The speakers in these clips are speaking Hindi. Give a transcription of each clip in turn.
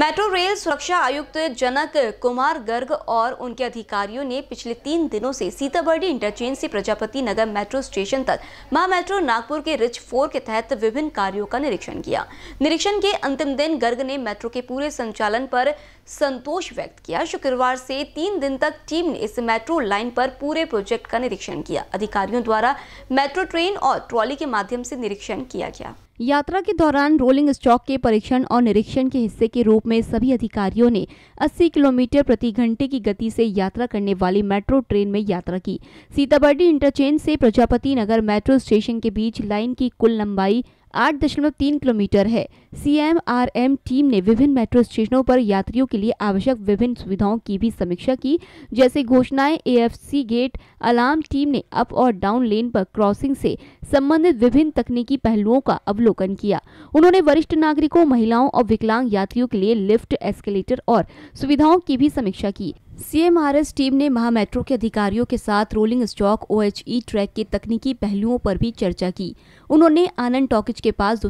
मेट्रो रेल सुरक्षा आयुक्त जनक कुमार गर्ग और उनके अधिकारियों ने पिछले तीन दिनों से सीताबर्डी इंटरचेंज से प्रजापति नगर मेट्रो स्टेशन तक महा मेट्रो नागपुर के रिच फोर के तहत विभिन्न कार्यों का निरीक्षण किया निरीक्षण के अंतिम दिन गर्ग ने मेट्रो के पूरे संचालन पर संतोष व्यक्त किया शुक्रवार से तीन दिन तक टीम ने इस मेट्रो लाइन पर पूरे प्रोजेक्ट का निरीक्षण किया अधिकारियों द्वारा मेट्रो ट्रेन और ट्रॉली के माध्यम से निरीक्षण किया गया यात्रा के दौरान रोलिंग स्टॉक के परीक्षण और निरीक्षण के हिस्से के रूप में सभी अधिकारियों ने 80 किलोमीटर प्रति घंटे की गति से यात्रा करने वाली मेट्रो ट्रेन में यात्रा की सीताबर्डी इंटरचेंज से प्रजापति नगर मेट्रो स्टेशन के बीच लाइन की कुल लंबाई आठ दशमलव तीन किलोमीटर है सीएमआरएम टीम ने विभिन्न मेट्रो स्टेशनों पर यात्रियों के लिए आवश्यक विभिन्न सुविधाओं की भी समीक्षा की जैसे घोषणाएं एएफसी गेट अलार्म टीम ने अप और डाउन लेन पर क्रॉसिंग से संबंधित विभिन्न तकनीकी पहलुओं का अवलोकन किया उन्होंने वरिष्ठ नागरिकों महिलाओं और विकलांग यात्रियों के लिए लिफ्ट एस्केलेटर और सुविधाओं की भी समीक्षा की सीएमआरएस टीम ने महा मेट्रो के अधिकारियों के साथ रोलिंग स्टॉक ओएचई ट्रैक के तकनीकी पहलुओं पर भी चर्चा की उन्होंने आनंद टॉकिज के पास दो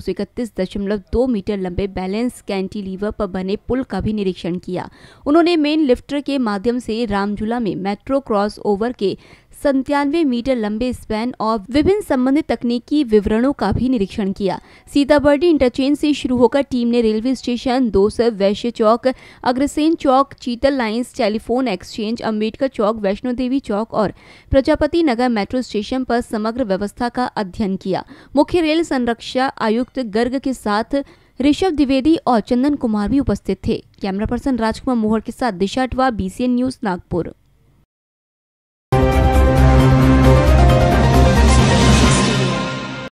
दशमलव दो मीटर लंबे बैलेंस कैंटीलीवर पर बने पुल का भी निरीक्षण किया उन्होंने मेन लिफ्टर के माध्यम से रामझुला में मेट्रो क्रॉस ओवर के संतानवे मीटर लंबे स्पैन और विभिन्न संबंधित तकनीकी विवरणों का भी निरीक्षण किया सीताबर्डी इंटरचेंज से शुरू होकर टीम ने रेलवे स्टेशन दोसर वैश्य चौक अग्रसेन चौक चीतल लाइन्स टेलीफोन एक्सचेंज अम्बेडकर चौक वैष्णो देवी चौक और प्रजापति नगर मेट्रो स्टेशन पर समग्र व्यवस्था का अध्ययन किया मुख्य रेल संरक्षा आयुक्त गर्ग के साथ ऋषभ द्विवेदी और चंदन कुमार भी उपस्थित थे कैमरा पर्सन राजकुमार मोहर के साथ दिशा अटवा बीसीएन न्यूज नागपुर